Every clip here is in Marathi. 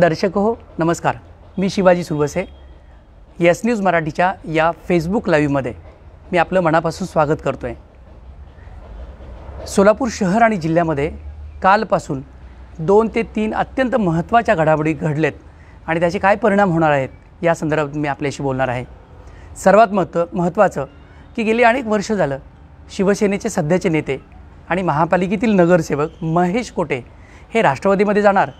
दर्शक हो नमस्कार मी शिवाजी सुरवसे यस न्यूज मराठीच्या या फेसबुक लाईव्हमध्ये मी आपलं मनापासून स्वागत करतो आहे सोलापूर शहर आणि जिल्ह्यामध्ये कालपासून दोन ते तीन अत्यंत महत्त्वाच्या घडामोडी घडलेत आणि त्याचे काय परिणाम होणार आहेत या संदर्भात मी आपल्याशी बोलणार आहे सर्वात महत्व महत्त्वाचं की गेली अनेक वर्ष झालं शिवसेनेचे सध्याचे नेते आणि महापालिकेतील नगरसेवक महेश कोटे हे राष्ट्रवादीमध्ये जाणार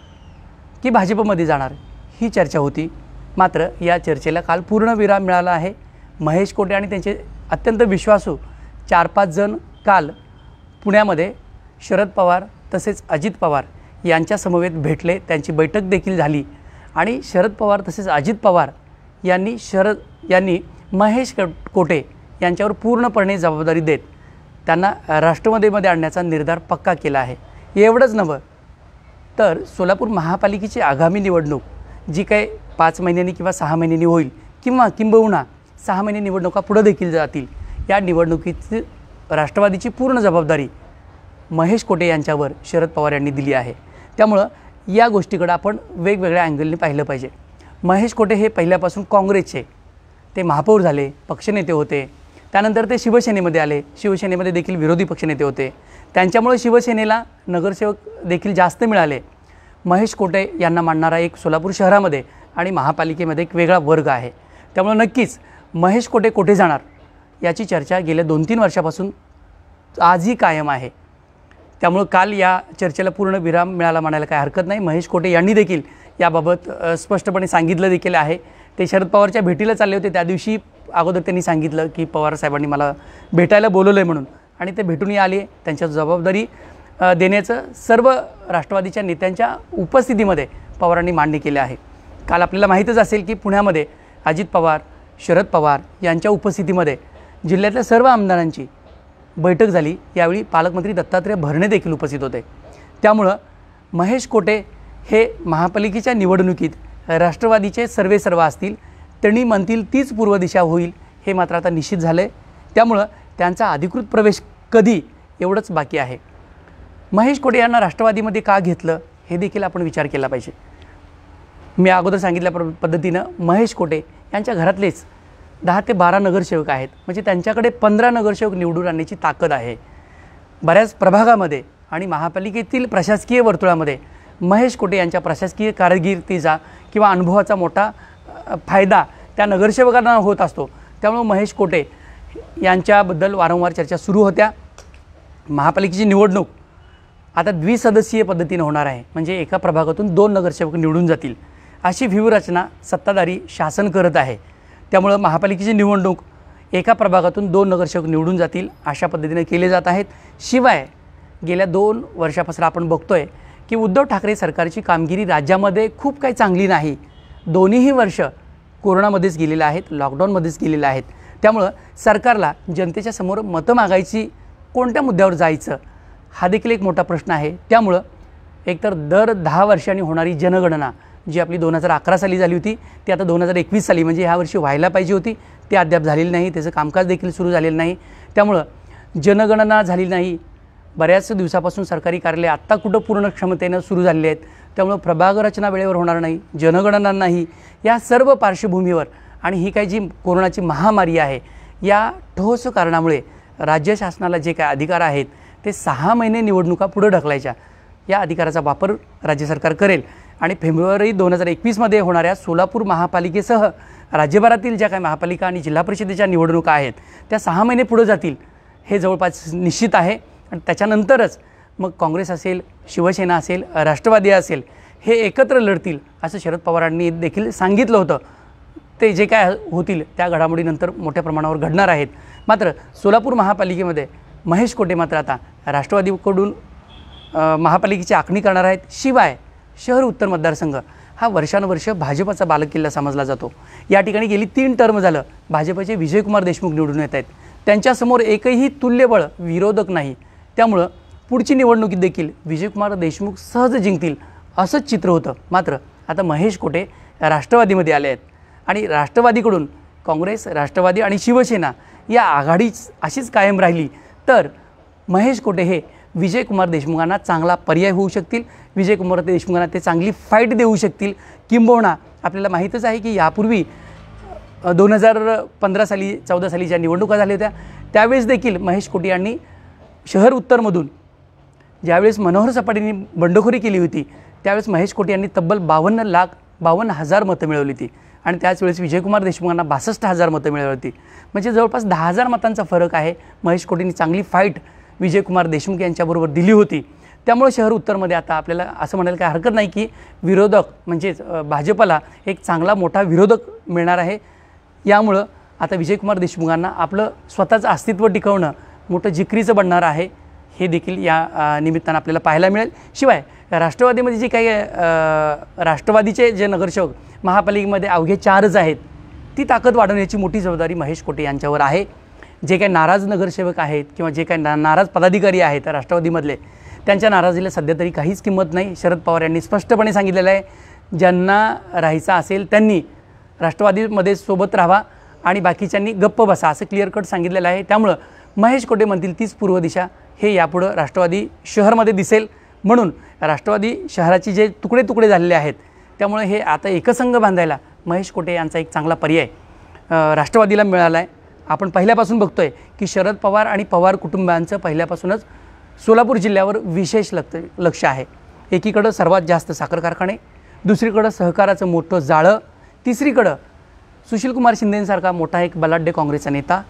की भाजपमध्ये जाणार ही चर्चा होती मात्र या चर्चेला काल पूर्ण विराम मिळाला आहे महेश कोटे आणि त्यांचे अत्यंत विश्वासू चार पाच जण काल पुण्यामध्ये शरद पवार तसेच अजित पवार यांच्यासमवेत भेटले त्यांची बैठक देखील झाली आणि शरद पवार तसेच अजित पवार यांनी शरद यांनी महेश कोटे यांच्यावर पूर्णपणे जबाबदारी देत त्यांना राष्ट्रवादीमध्ये आणण्याचा निर्धार पक्का केला आहे एवढंच नवं तर सोलापूर महापालिकेची आगामी निवडणूक जी काही पाच महिन्यांनी किंवा सहा महिन्यांनी होईल किंवा किंबहुना सहा महिने निवडणुका पुढं देखील जातील या निवडणुकीची राष्ट्रवादीची पूर्ण जबाबदारी महेश कोटे यांच्यावर शरद पवार यांनी दिली आहे त्यामुळं या गोष्टीकडं आपण वेगवेगळ्या अँगलने पाहिलं पाहिजे महेश कोटे हे पहिल्यापासून काँग्रेसचे ते महापौर झाले पक्षनेते होते त्यानंतर ते शिवसेनेमध्ये आले शिवसेनेमध्ये देखील विरोधी पक्षनेते होते त्यांच्यामुळे शिवसेनेला नगरसेवक देखील जास्त मिळाले महेश कोटे यांना मानणारा एक सोलापूर शहरामध्ये आणि महापालिकेमध्ये एक वेगळा वर्ग आहे त्यामुळे नक्कीच महेश कोटे कुठे जाणार याची चर्चा गेल्या दोन तीन वर्षापासून आजही कायम आहे त्यामुळं काल या चर्चेला पूर्ण विराम मिळाला म्हणायला काय हरकत नाही महेश कोटे यांनी देखील याबाबत स्पष्टपणे सांगितलं देखील आहे ते शरद पवारच्या भेटीला चालले होते त्या दिवशी अगोदर त्यांनी सांगितलं की पवार साहेबांनी मला भेटायला बोलवलं आहे म्हणून आणि ते भेटूनही आले त्यांच्या जबाबदारी देण्याचं सर्व राष्ट्रवादीच्या नेत्यांच्या उपस्थितीमध्ये पवारांनी मान्य केले आहे काल आपल्याला माहीतच असेल की पुण्यामध्ये अजित पवार शरद पवार यांच्या उपस्थितीमध्ये जिल्ह्यातल्या सर्व आमदारांची बैठक झाली यावेळी पालकमंत्री दत्तात्रय भरणे देखील उपस्थित होते त्यामुळं महेश कोटे हे महापालिकेच्या निवडणुकीत राष्ट्रवादीचे सर्वे सर्व असतील त्यांनी म्हणतील तीच पूर्व दिशा होईल हे मात्र आता निश्चित झालं आहे त्यामुळं त्यांचा अधिकृत प्रवेश कधी एवढंच बाकी आहे महेश कोडे यांना राष्ट्रवादीमध्ये का घेतलं हे देखील आपण विचार केला पाहिजे मी अगोदर सांगितल्या पद्धतीनं महेश कोटे यांच्या घरातलेच दहा ते बारा नगरसेवक आहेत म्हणजे त्यांच्याकडे पंधरा नगरसेवक निवडून आणण्याची ताकद आहे बऱ्याच प्रभागामध्ये आणि महापालिकेतील प्रशासकीय वर्तुळामध्ये महेश कोटे यांच्या प्रशासकीय कारकिर्दीचा किंवा अनुभवाचा मोठा फायदा त्या नगरसेवकांना होत असतो त्यामुळे महेश कोटे यांच्याबद्दल वारंवार चर्चा सुरू होत्या महापालिकेची निवडणूक आता द्विसदस्यीय पद्धतीने होणार आहे म्हणजे एका प्रभागातून दोन नगरसेवक निवडून जातील अशी व्यूहरचना सत्ताधारी शासन करत आहे त्यामुळं महापालिकेची निवडणूक एका प्रभागातून दोन नगरसेवक निवडून जातील अशा पद्धतीने केले जात आहेत शिवाय गेल्या दोन वर्षापासून आपण बघतोय की उद्धव ठाकरे सरकारची कामगिरी राज्यामध्ये खूप काही चांगली नाही दोन्हीही वर्ष कोरोनामध्येच गेलेलं आहेत लॉकडाऊनमध्येच गेलेलं आहेत त्यामुळं सरकारला जनतेच्या समोर मतं मागायची कोणत्या मुद्द्यावर जायचं हा देखील एक मोठा प्रश्न आहे त्यामुळं एकतर दर दहा वर्षांनी होणारी जनगणना जी आपली दोन हजार अकरा साली झाली होती ती आता दोन हजार एकवीस साली म्हणजे ह्या वर्षी व्हायला पाहिजे होती ते अद्याप झालेली नाही त्याचं कामकाज देखील सुरू झालेलं नाही त्यामुळं जनगणना झाली नाही बऱ्याच दिवसापासून सरकारी कार्यालय आत्ता कुठं पूर्ण क्षमतेनं सुरू झालेले आहेत त्यामुळं प्रभाग रचना वेळेवर होणार नाही जनगणना नाही या सर्व पार्श्वभूमीवर आणि ही काही जी कोरोनाची महामारी आहे या ठोस कारणामुळे राज्य शासनाला जे काय अधिकार आहेत ते सहा महिने निवडणुका पुढं ढकलायच्या या अधिकाराचा वापर राज्य सरकार करेल आणि फेब्रुवारी दोन हजार एकवीसमध्ये होणाऱ्या सोलापूर महापालिकेसह राज्यभरातील ज्या काही महापालिका आणि जिल्हा परिषदेच्या निवडणुका आहेत त्या सहा महिने पुढं जातील हे जवळपास निश्चित आहे आणि त्याच्यानंतरच मग काँग्रेस असेल शिवसेना असेल राष्ट्रवादी असेल हे एकत्र लढतील असं शरद पवारांनी देखील सांगितलं होतं ते जे काय होतील त्या घडामोडीनंतर मोठ्या प्रमाणावर घडणार आहेत मात्र सोलापूर महापालिकेमध्ये महेश कोटे मात्र आता राष्ट्रवादीकडून महापालिकेची आखणी करणार आहेत शिवाय शहर उत्तर मतदारसंघ हा वर्षानुवर्ष भाजपाचा बालकिल्ला समजला जातो या ठिकाणी गेली तीन टर्म झालं भाजपचे विजयकुमार देशमुख निवडून येत आहेत त्यांच्यासमोर एकही तुल्यबळ विरोधक नाही त्यामुळं पुढची निवडणुकीत देखील विजयकुमार देशमुख सहज जिंकतील असंच चित्र होतं मात्र आता महेश कोटे राष्ट्रवादीमध्ये आले आहेत आणि राष्ट्रवादीकडून काँग्रेस राष्ट्रवादी आणि शिवसेना या आघाडीच अशीच कायम राहिली तर महेश कोटे हे विजयकुमार देशमुखांना चांगला पर्याय होऊ शकतील विजयकुमार देशमुखांना ते चांगली फाईट देऊ शकतील किंबहुना आपल्याला माहीतच आहे की यापूर्वी दोन हजार पंधरा साली चौदा साली ज्या निवडणुका झाल्या होत्या त्यावेळेस देखील महेश कोटे यांनी शहर उत्तरमधून ज्यावेळेस मनोहर सपाटींनी बंडखोरी केली होती त्यावेळेस महेश कोटे यांनी तब्बल बावन्न लाख बावन्न हजार मतं मिळवली होती आणि त्याचवेळेस विजयकुमार देशमुखांना बासष्ट हजार मतं मिळाली होती म्हणजे जवळपास दहा हजार मतांचा फरक आहे महेश कोटींनी चांगली फाईट विजयकुमार देशमुख यांच्याबरोबर दिली होती त्यामुळे शहर उत्तरमध्ये आता आपल्याला असं म्हणायला काही हरकत नाही की विरोधक म्हणजेच भाजपला एक चांगला मोठा विरोधक मिळणार आहे यामुळं आता विजयकुमार देशमुखांना आपलं स्वतःचं अस्तित्व टिकवणं मोठं जिकरीचं बनणार आहे हे देखील या निमित्तानं आपल्याला पाहायला मिळेल शिवाय राष्ट्रवादीमध्ये जे काही राष्ट्रवादीचे जे नगरसेवक महापालिकेमध्ये अवघे चारच आहेत ती ताकद वाढवण्याची मोठी जबाबदारी महेश कोटे यांच्यावर आहे जे काही नाराज नगरसेवक आहेत किंवा जे काही नाराज पदाधिकारी आहेत राष्ट्रवादीमधले त्यांच्या नाराजीला सध्या तरी काहीच किंमत नाही शरद पवार यांनी स्पष्टपणे सांगितलेलं आहे ज्यांना राहायचं असेल त्यांनी राष्ट्रवादीमध्ये सोबत राहावा आणि बाकीच्यांनी गप्प बसा असं क्लिअर कट सांगितलेलं आहे त्यामुळं महेश कोटे म्हणतील तीच पूर्व दिशा हे यापुढं राष्ट्रवादी शहरमध्ये दिसेल म्हणून राष्ट्रवादी शहराची जे तुकडे तुकडे झालेले आहेत त्यामुळे हे आता एकसंघ बांधायला महेश कोटे यांचा एक चांगला पर्याय राष्ट्रवादीला मिळाला आहे आपण पहिल्यापासून बघतोय की शरद पवार आणि पवार कुटुंबांचं पहिल्यापासूनच सोलापूर जिल्ह्यावर विशेष लक्ष लक्ष आहे एकीकडं सर्वात जास्त साखर कारखाने दुसरीकडं सहकाराचं मोठं जाळं तिसरीकडं सुशीलकुमार शिंदेंसारखा मोठा एक बलाढ्य काँग्रेसचा नेता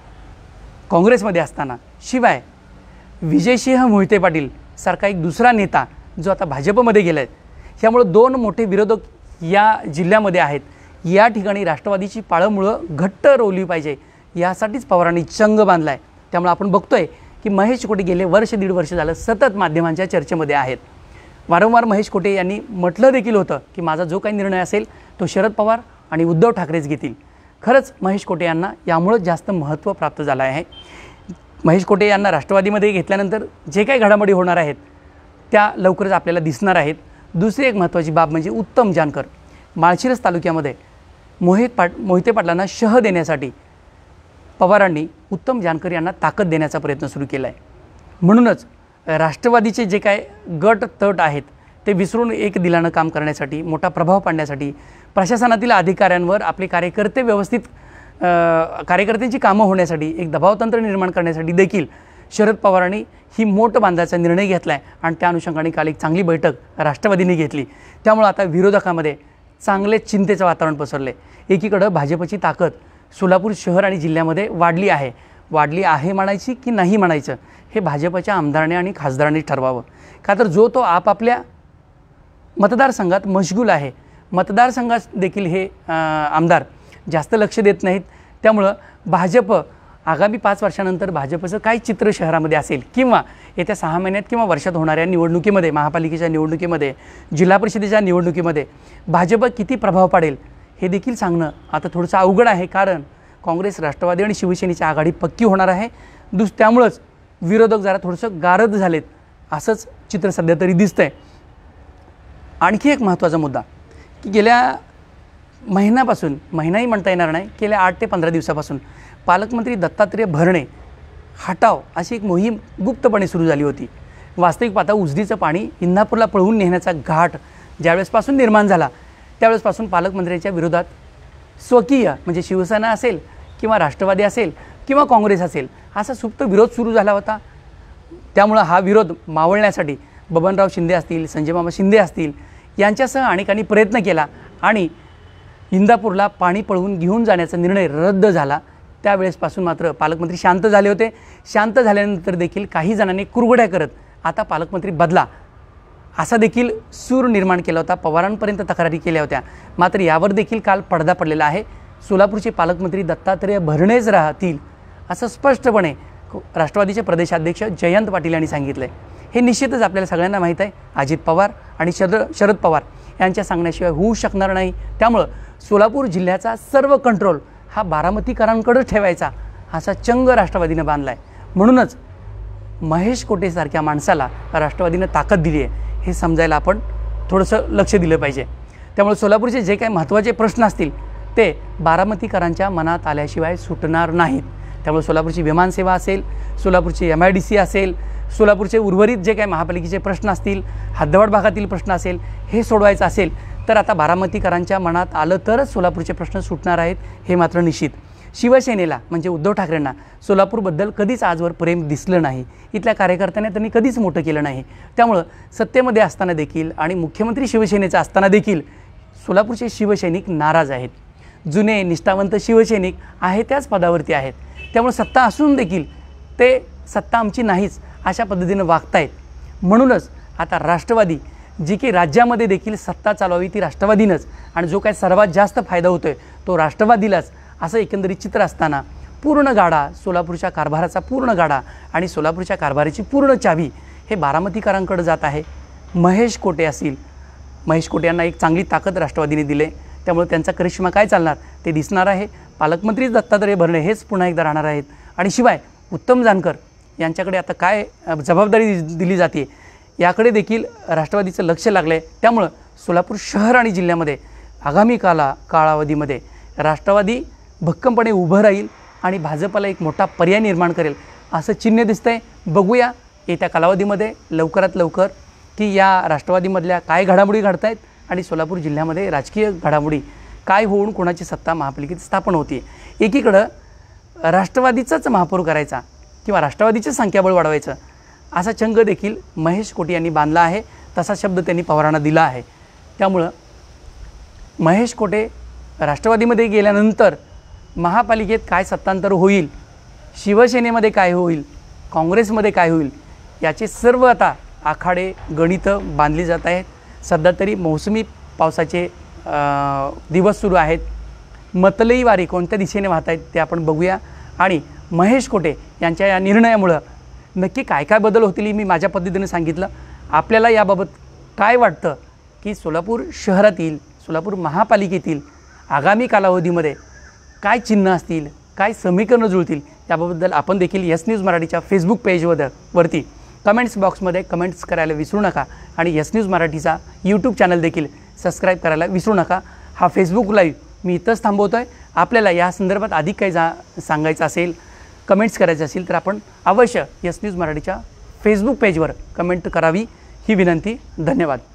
काँग्रेसमध्ये असताना शिवाय विजयसिंह मोहिते पाटील सारखा एक दुसरा नेता जो आता भाजपमध्ये गेला आहे ह्यामुळं दोन मोठे विरोधक या जिल्ह्यामध्ये आहेत या ठिकाणी राष्ट्रवादीची पाळंमुळं घट्ट रोवली पाहिजे यासाठीच पवारांनी चंग बांधला आहे त्यामुळे आपण बघतो आहे की महेश कोटे गेले वर्ष दीड वर्ष झालं सतत माध्यमांच्या चर्चेमध्ये आहेत वारंवार महेश कोटे यांनी म्हटलं देखील होतं की माझा जो काही निर्णय असेल तो शरद पवार आणि उद्धव ठाकरेच घेतील खरंच महेश कोटे यांना यामुळं जास्त महत्त्व प्राप्त झालं आहे महेश कोटे यांना राष्ट्रवादीमध्ये घेतल्यानंतर जे काही घडामोडी होणार आहेत त्या लवकरच आपल्याला दिसणार आहेत दुसरी एक महत्त्वाची बाब म्हणजे उत्तम जानकर माळशिरस तालुक्यामध्ये मोहित पाट मोहिते पाटलांना शह देण्यासाठी पवारांनी उत्तम जानकर यांना ताकद देण्याचा प्रयत्न सुरू केला आहे म्हणूनच राष्ट्रवादीचे जे काय गट तट आहेत ते विसरून एक दिलानं काम करण्यासाठी मोठा प्रभाव पाडण्यासाठी प्रशासनातील अधिकाऱ्यांवर आपले कार्यकर्ते व्यवस्थित कार्यकर्त्यांची कामं होण्यासाठी एक दबावतंत्र निर्माण करण्यासाठी देखील शरद पवारांनी ही मोठं बांधायचा निर्णय घेतला आहे आणि त्या अनुषंगाने काल एक चांगली बैठक राष्ट्रवादीने घेतली त्यामुळं आता विरोधकामध्ये चांगले चिंतेचं वातावरण पसरले एकीकडं भाजपची ताकद सोलापूर शहर आणि जिल्ह्यामध्ये वाढली आहे वाढली आहे म्हणायची की नाही म्हणायचं हे भाजपच्या आमदाराने आणि खासदारांनी ठरवावं का तर जो तो आपापल्या मतदारसंघात मशगूल आहे मतदारसंघात देखील हे आमदार जास्त लक्ष देत नाहीत त्यामुळं भाजप आगामी पाच वर्षानंतर भाजपचं काय चित्र शहरामध्ये असेल किंवा येत्या सहा महिन्यात किंवा वर्षात होणाऱ्या निवडणुकीमध्ये महापालिकेच्या निवडणुकीमध्ये जिल्हा परिषदेच्या निवडणुकीमध्ये भाजप किती प्रभाव पाडेल हे देखील सांगणं आता थोडंसं अवघड आहे कारण काँग्रेस राष्ट्रवादी आणि शिवसेनेची आघाडी पक्की होणार आहे दुस त्यामुळंच विरोधक जरा थोडंसं गारद झालेत असंच चित्र सध्या तरी दिसतंय आणखी एक महत्त्वाचा मुद्दा की गेल्या महिन्यापासून महिनाही म्हणता येणार नाही गेल्या आठ ते पंधरा दिवसापासून पालकमंत्री दत्तात्रय भरणे हटाव अशी एक मोहीम गुप्तपणे सुरू झाली होती वास्तविक पाहता उजनीचं पाणी इंदापूरला पळवून नेण्याचा घाट ज्यावेळेसपासून निर्माण झाला त्यावेळेसपासून पालकमंत्र्यांच्या विरोधात स्वकीय म्हणजे शिवसेना असेल किंवा राष्ट्रवादी असेल किंवा काँग्रेस असेल असा सुप्त विरोध सुरू झाला होता त्यामुळं हा विरोध मावळण्यासाठी बबनराव शिंदे असतील संजयमामा शिंदे असतील यांच्यासह अनेकांनी प्रयत्न केला आणि इंदापूरला पाणी पळवून घेऊन जाण्याचा निर्णय रद्द झाला त्यावेळेसपासून मात्र पालकमंत्री शांत झाले होते शांत झाल्यानंतर देखील काही जणांनी कुरगड्या करत आता पालकमंत्री बदला असा देखील सूर निर्माण केला होता पवारांपर्यंत तक्रारी केल्या होत्या मात्र यावर देखील काल पडदा पडलेला आहे सोलापूरचे पालकमंत्री दत्तात्रय भरणेच राहतील असं स्पष्टपणे राष्ट्रवादीचे प्रदेशाध्यक्ष जयंत पाटील यांनी सांगितलं आहे हे निश्चितच आपल्याला सगळ्यांना माहीत आहे अजित पवार आणि शरद शरद पवार यांच्या सांगण्याशिवाय होऊ शकणार नाही त्यामुळं सोलापूर जिल्ह्याचा सर्व कंट्रोल हा बारामतीकरांकडं ठेवायचा असा चंग राष्ट्रवादीनं बांधला आहे म्हणूनच महेश कोटेसारख्या माणसाला राष्ट्रवादीनं ताकद दिली आहे हे समजायला आपण थोडंसं लक्ष दिलं पाहिजे त्यामुळे सोलापूरचे जे काही महत्त्वाचे प्रश्न असतील ते बारामतीकरांच्या मनात आल्याशिवाय सुटणार नाहीत त्यामुळे सोलापूरची विमानसेवा असेल सोलापूरची एम आय डी सी असेल सोलापूरचे उर्वरित जे काही महापालिकेचे प्रश्न असतील हद्दवाड भागातील प्रश्न असेल हे सोडवायचं असेल तर आता बारामतीकरांच्या मनात आलं तरच सोलापूरचे प्रश्न सुटणार आहेत हे मात्र निश्चित शिवसेनेला म्हणजे उद्धव ठाकरेंना सोलापूरबद्दल कधीच आजवर प्रेम दिसलं नाही इथल्या कार्यकर्त्यांनी त्यांनी कधीच मोठं केलं नाही त्यामुळं सत्तेमध्ये असताना देखील आणि मुख्यमंत्री शिवसेनेचा असताना देखील सोलापूरचे शिवसैनिक नाराज आहेत जुने निष्ठावंत शिवसैनिक आहे त्याच पदावरती आहेत त्यामुळे सत्ता असून देखील ते सत्ता आमची नाहीच अशा पद्धतीनं वागतायत म्हणूनच आता राष्ट्रवादी जी की राज्यामध्ये देखील सत्ता चालवावी ती राष्ट्रवादीनंच आणि जो काय सर्वात जास्त फायदा होतो आहे तो राष्ट्रवादीलाच असं एकंदरीत चित्र असताना पूर्ण गाडा सोलापूरच्या कारभाराचा पूर्ण गाडा आणि सोलापूरच्या कारभाराची पूर्ण चावी हे बारामतीकरांकडे जात आहे महेश कोटे असतील महेश कोटे यांना एक चांगली ताकद राष्ट्रवादीने दिले त्यामुळे त्यांचा करिश्मा काय चालणार ते दिसणार आहे पालकमंत्री दत्तात्रय भरणे हेच पुन्हा एकदा राहणार आहेत आणि शिवाय उत्तम जानकर यांच्याकडे आता काय जबाबदारी दिली जाते याकडे देखील राष्ट्रवादीचं लक्ष लागलं आहे त्यामुळं सोलापूर शहर आणि जिल्ह्यामध्ये आगामी काला काळावधीमध्ये राष्ट्रवादी भक्कमपणे उभं राहील आणि भाजपला एक मोठा पर्याय निर्माण करेल असं चिन्ह दिसतं आहे बघूया येत्या कालावधीमध्ये लवकरात लवकर की या राष्ट्रवादीमधल्या काय घडामोडी घडत आहेत आणि सोलापूर जिल्ह्यामध्ये राजकीय घडामोडी काय होऊन कोणाची सत्ता महापालिकेत स्थापन होते एकीकडं राष्ट्रवादीचाच महापौर करायचा किंवा राष्ट्रवादीचं संख्याबळ वाढवायचं असा चंग देखील महेश कोटे यांनी बांधला आहे तसा शब्द त्यांनी पवारांना दिला आहे त्यामुळं महेश कोटे राष्ट्रवादीमध्ये गेल्यानंतर महापालिकेत काय सत्तांतर होईल शिवसेनेमध्ये काय होईल काँग्रेसमध्ये काय होईल याचे सर्व आता आखाडे गणितं बांधली जात आहेत सध्या तरी मोसमी पावसाचे दिवस सुरू आहेत मतलई वारी कोणत्या दिशेने वाहत आहेत ते आपण बघूया आणि महेश कोटे यांच्या या निर्णयामुळं नक्की काय काय बदल होतील मी माझ्या पद्धतीने सांगितलं आपल्याला याबाबत काय वाटतं की सोलापूर शहरातील सोलापूर महापालिकेतील आगामी कालावधीमध्ये काय चिन्ह असतील काय समीकरणं जुळतील त्याबद्दल आपण देखील यस न्यूज मराठीच्या फेसबुक पेजवर वरती कमेंट्स बॉक्समध्ये कमेंट्स करायला विसरू नका आणि यस न्यूज मराठीचा यूट्यूब चॅनल देखील सबस्क्राईब करायला विसरू नका हा फेसबुक लाईव्ह मी इथंच थांबवतो आहे आपल्याला या संदर्भात अधिक काही जा सांगायचं असेल कमेंट्स करायचे असतील तर आपण अवश्य यस न्यूज मराठीच्या फेसबुक पेजवर कमेंट करावी ही विनंती धन्यवाद